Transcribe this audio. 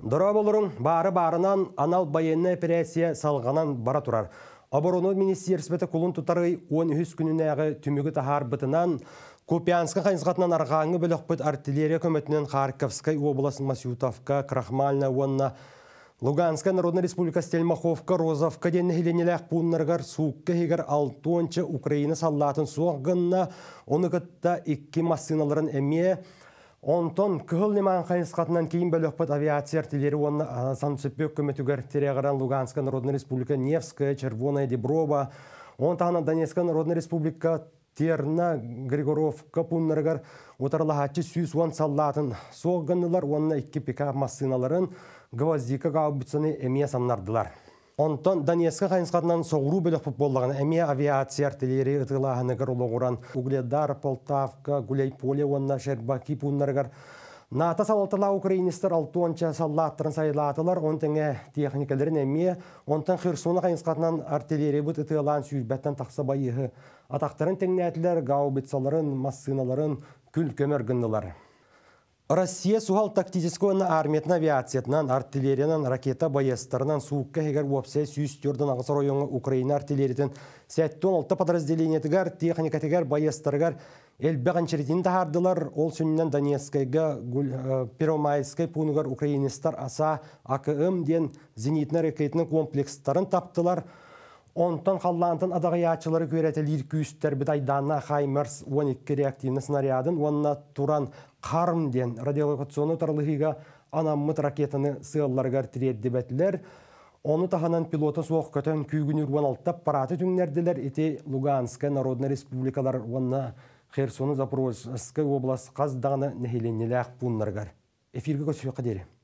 Дұра болырың бары барынан анал байынны операция салғанан бара тұрар. Оборону сбеті кулын тұтары 13 күніне ағы түмігі тахар бұтынан Купянска қайынсығатынан арғаңы білік бұт артиллерия көметінен Харьковскай обласын Масютовка, Крахмальна, Уанна, Луганская Народная Республика Стельмаховка, Розовка, дені хиленелек пунныргар, суққа хегер алтуанча Украина саллатын соғғынна, оны күтті 2 массыналарын Онтон көһөлне маан қайысқатынан кейін бөлөкпөт авиация артилері оны Сан сөппек көмөтүгөр тереғаран Луганска Народная Республика, Невская, Червоная, Деброва, тана Донецка Народная Республика, Терна, Григоров, Капуннаргар, отарлахатчы сүз он саллатын. Соғынылар онына 2 пикап массыналарын гвоздика гаубыцыны әмес самнардылар. Онтон Донецка хайнскатнан соғыру білі футболлағын әме авиация артиллерии ытылағынығыр олығыран Угледар, Полтавка, Гуляйполе, онна Шербаки пуннарғар. Ната салалтыла украинистер алтуанча саллаттырын сайлатылар, онтыңе техникаларын әме, онтан Херсона хайнскатнан артиллерии бұт ытылағын сүйілбәттен тақса байығы. Атақтарын тәңнәтілер, гаубитсаларын, массыналарын, күл көмір Россия сухал тактического на на артиллерии, на ракета боестарынан, суыққа хегер уапсай сүйіс түрдің ағысар ойыңы Украина артиллериятын сәттен гар подразделениетігер, гар боестарғар әлбәған черетин тағардылар, ол сүнінен Донецкайға, э, Первомайскай пунығар украинистар аса АКМ ден зенитный ракетный комплекстарын таптылар. Онтон халлантын адағаячылары көретелер күйістер бидайдана хаймерс 12 реактивны снарядын, онна туран қарымден ден радиолокационы ана анаммыт ракетаны сыялларға тіреді бәтілер. Оны таханан пилоты соқ көтен күйгінір 16 параты түңнерділер, ете Луганска народны Республикалар, онна Қерсоны Запорожска облас қаздағыны нәхеленелі ақ Эфирге қадері.